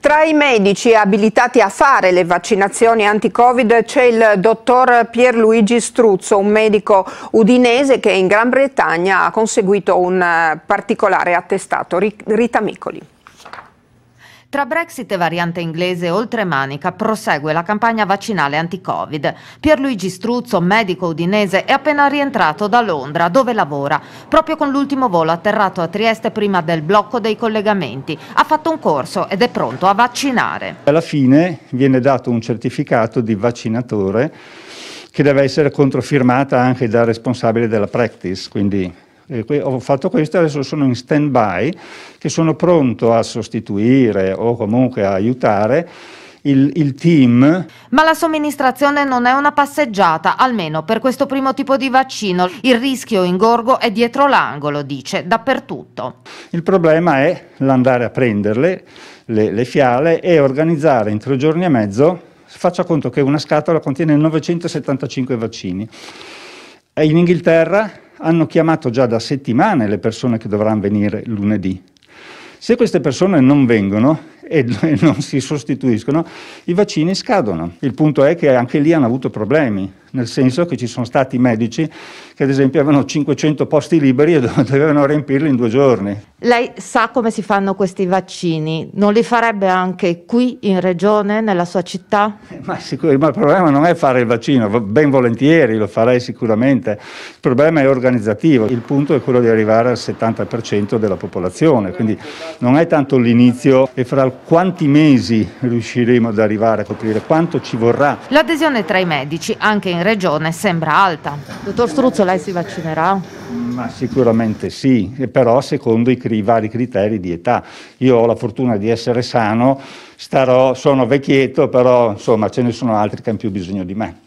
Tra i medici abilitati a fare le vaccinazioni anti-Covid c'è il dottor Pierluigi Struzzo, un medico udinese che in Gran Bretagna ha conseguito un eh, particolare attestato. Rita Micoli. Tra Brexit e variante inglese oltre Manica prosegue la campagna vaccinale anti-Covid. Pierluigi Struzzo, medico udinese, è appena rientrato da Londra, dove lavora. Proprio con l'ultimo volo atterrato a Trieste prima del blocco dei collegamenti. Ha fatto un corso ed è pronto a vaccinare. Alla fine viene dato un certificato di vaccinatore che deve essere controfirmata anche dal responsabile della practice, quindi eh, ho fatto questo e adesso sono in stand-by, che sono pronto a sostituire o comunque a aiutare il, il, team. Ma la somministrazione non è una passeggiata, almeno per questo primo tipo di vaccino. Il rischio ingorgo è dietro l'angolo, dice, dappertutto. Il problema è l'andare a prenderle, le, le fiale, e organizzare in tre giorni e mezzo, faccia conto che una scatola contiene 975 vaccini. In Inghilterra hanno chiamato già da settimane le persone che dovranno venire lunedì. Se queste persone non vengono e non si sostituiscono, i vaccini scadono. Il punto è che anche lì hanno avuto problemi, nel senso che ci sono stati medici che ad esempio avevano 500 posti liberi e dovevano riempirli in due giorni. Lei sa come si fanno questi vaccini, non li farebbe anche qui in regione, nella sua città? Eh, ma, sicuro, ma il problema non è fare il vaccino, ben volentieri lo farei sicuramente, il problema è organizzativo, il punto è quello di arrivare al 70% della popolazione, quindi non è tanto l'inizio e fra quanti mesi riusciremo ad arrivare a coprire, quanto ci vorrà. L'adesione tra i medici anche in regione sembra alta. Dottor Struzzo, lei si vaccinerà? Ma sicuramente sì, però secondo i, i, vari criteri di età. Io ho la fortuna di essere sano, starò, sono vecchietto, però insomma ce ne sono altri che hanno più bisogno di me.